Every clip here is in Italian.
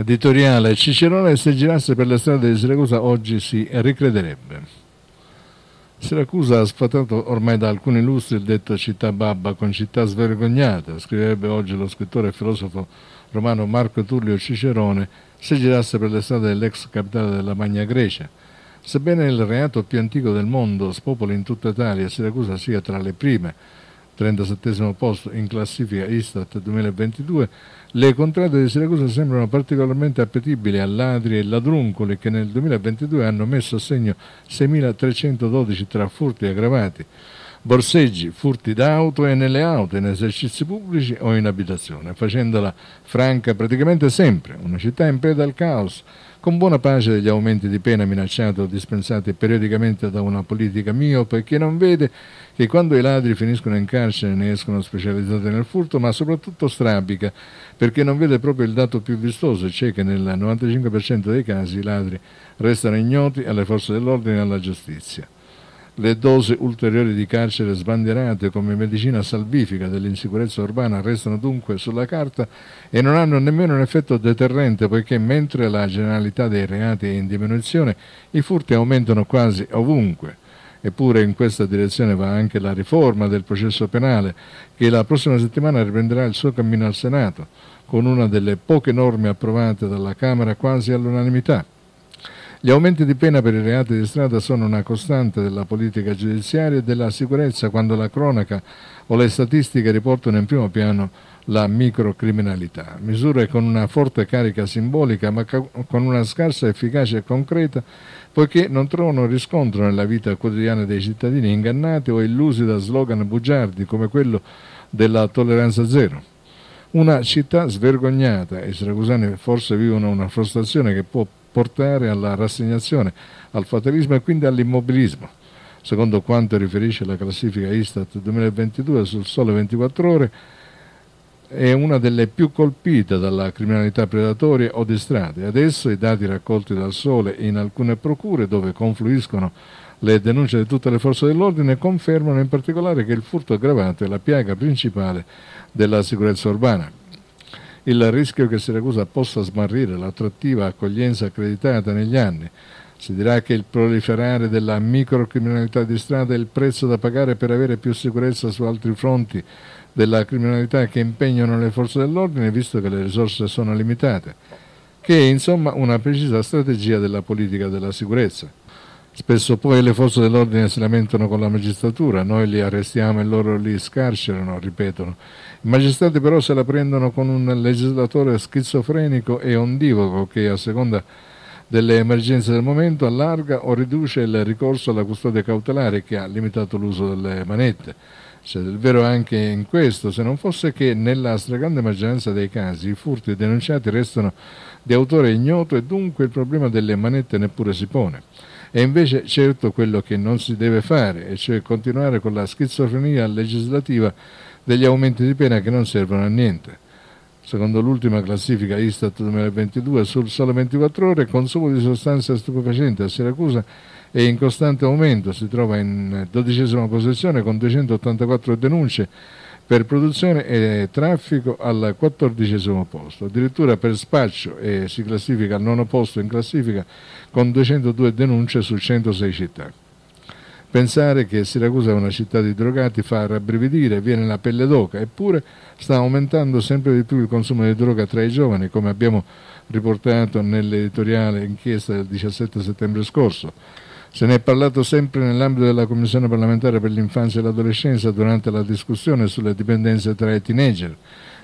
editoriale Cicerone se girasse per le strade di Siracusa oggi si ricrederebbe. Siracusa ha sfatato ormai da alcuni lustri il detto città babba con città svergognata, scriverebbe oggi lo scrittore e filosofo romano Marco Tullio Cicerone se girasse per le strade dell'ex capitale della Magna Grecia. Sebbene il reato più antico del mondo spopoli in tutta Italia, Siracusa sia tra le prime 37 posto in classifica Istat 2022, le contrade di Siracusa sembrano particolarmente appetibili a ladri e ladruncoli che nel 2022 hanno messo a segno 6.312 tra furti aggravati borseggi, furti d'auto e nelle auto, in esercizi pubblici o in abitazione, facendola franca praticamente sempre, una città in preda al caos, con buona pace degli aumenti di pena minacciati o dispensati periodicamente da una politica miope che non vede che quando i ladri finiscono in carcere ne escono specializzati nel furto, ma soprattutto strabica, perché non vede proprio il dato più vistoso, cioè che nel 95% dei casi i ladri restano ignoti alle forze dell'ordine e alla giustizia le dose ulteriori di carcere sbandierate come medicina salvifica dell'insicurezza urbana restano dunque sulla carta e non hanno nemmeno un effetto deterrente poiché mentre la generalità dei reati è in diminuzione, i furti aumentano quasi ovunque. Eppure in questa direzione va anche la riforma del processo penale che la prossima settimana riprenderà il suo cammino al Senato con una delle poche norme approvate dalla Camera quasi all'unanimità. Gli aumenti di pena per i reati di strada sono una costante della politica giudiziaria e della sicurezza quando la cronaca o le statistiche riportano in primo piano la microcriminalità. Misure con una forte carica simbolica ma con una scarsa efficacia e concreta poiché non trovano riscontro nella vita quotidiana dei cittadini ingannati o illusi da slogan bugiardi come quello della tolleranza zero. Una città svergognata, i siracusani forse vivono una frustrazione che può portare alla rassegnazione, al fatalismo e quindi all'immobilismo. Secondo quanto riferisce la classifica Istat 2022 sul sole 24 ore, è una delle più colpite dalla criminalità predatoria o di strada. Adesso i dati raccolti dal Sole in alcune procure dove confluiscono le denunce di tutte le forze dell'ordine confermano in particolare che il furto aggravato è la piaga principale della sicurezza urbana il rischio che Siracusa possa smarrire l'attrattiva accoglienza accreditata negli anni. Si dirà che il proliferare della microcriminalità di strada è il prezzo da pagare per avere più sicurezza su altri fronti della criminalità che impegnano le forze dell'ordine, visto che le risorse sono limitate, che è insomma una precisa strategia della politica della sicurezza. Spesso poi le forze dell'ordine si lamentano con la magistratura, noi li arrestiamo e loro li scarcerano, ripetono. I magistrati però se la prendono con un legislatore schizofrenico e ondivoco che a seconda delle emergenze del momento allarga o riduce il ricorso alla custodia cautelare che ha limitato l'uso delle manette. C'è del vero anche in questo, se non fosse che nella stragrande maggioranza dei casi i furti denunciati restano di autore ignoto e dunque il problema delle manette neppure si pone. È invece certo quello che non si deve fare, e cioè continuare con la schizofrenia legislativa degli aumenti di pena che non servono a niente. Secondo l'ultima classifica Istat 2022, sul sole 24 ore, il consumo di sostanze stupefacenti a Siracusa è in costante aumento, si trova in dodicesima posizione con 284 denunce per produzione e traffico al quattordicesimo posto, addirittura per spaccio e si classifica al nono posto in classifica con 202 denunce su 106 città. Pensare che Siracusa è una città di drogati fa rabbrividire, viene la pelle d'oca, eppure sta aumentando sempre di più il consumo di droga tra i giovani, come abbiamo riportato nell'editoriale inchiesta del 17 settembre scorso se ne è parlato sempre nell'ambito della Commissione parlamentare per l'infanzia e l'adolescenza durante la discussione sulle dipendenze tra i teenager.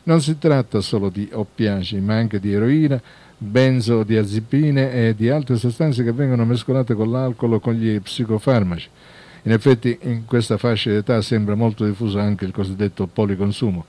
Non si tratta solo di oppiaci, ma anche di eroina, benzodiazepine e di altre sostanze che vengono mescolate con l'alcol o con gli psicofarmaci. In effetti in questa fascia d'età sembra molto diffuso anche il cosiddetto policonsumo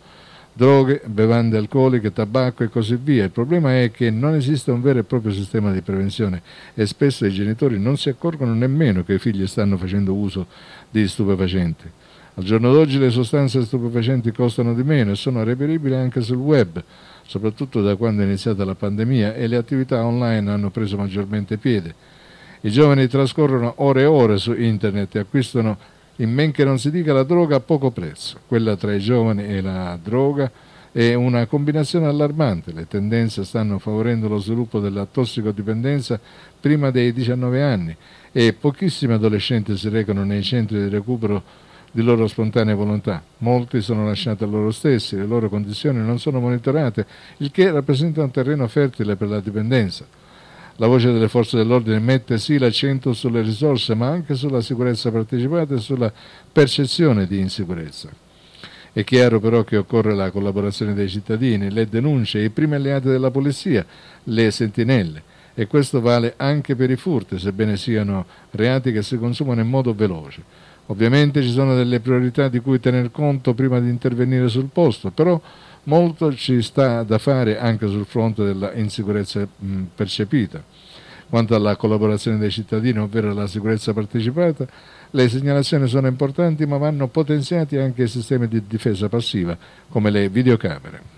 droghe, bevande alcoliche, tabacco e così via. Il problema è che non esiste un vero e proprio sistema di prevenzione e spesso i genitori non si accorgono nemmeno che i figli stanno facendo uso di stupefacenti. Al giorno d'oggi le sostanze stupefacenti costano di meno e sono reperibili anche sul web, soprattutto da quando è iniziata la pandemia e le attività online hanno preso maggiormente piede. I giovani trascorrono ore e ore su internet e acquistano in men che non si dica la droga a poco prezzo. Quella tra i giovani e la droga è una combinazione allarmante. Le tendenze stanno favorendo lo sviluppo della tossicodipendenza prima dei 19 anni e pochissimi adolescenti si recano nei centri di recupero di loro spontanea volontà. Molti sono lasciati a loro stessi, le loro condizioni non sono monitorate, il che rappresenta un terreno fertile per la dipendenza. La voce delle forze dell'ordine mette sì l'accento sulle risorse, ma anche sulla sicurezza partecipata e sulla percezione di insicurezza. È chiaro però che occorre la collaborazione dei cittadini, le denunce, i primi alleati della polizia, le sentinelle e questo vale anche per i furti, sebbene siano reati che si consumano in modo veloce. Ovviamente ci sono delle priorità di cui tener conto prima di intervenire sul posto, però molto ci sta da fare anche sul fronte della insicurezza percepita. Quanto alla collaborazione dei cittadini, ovvero alla sicurezza partecipata, le segnalazioni sono importanti ma vanno potenziati anche i sistemi di difesa passiva come le videocamere.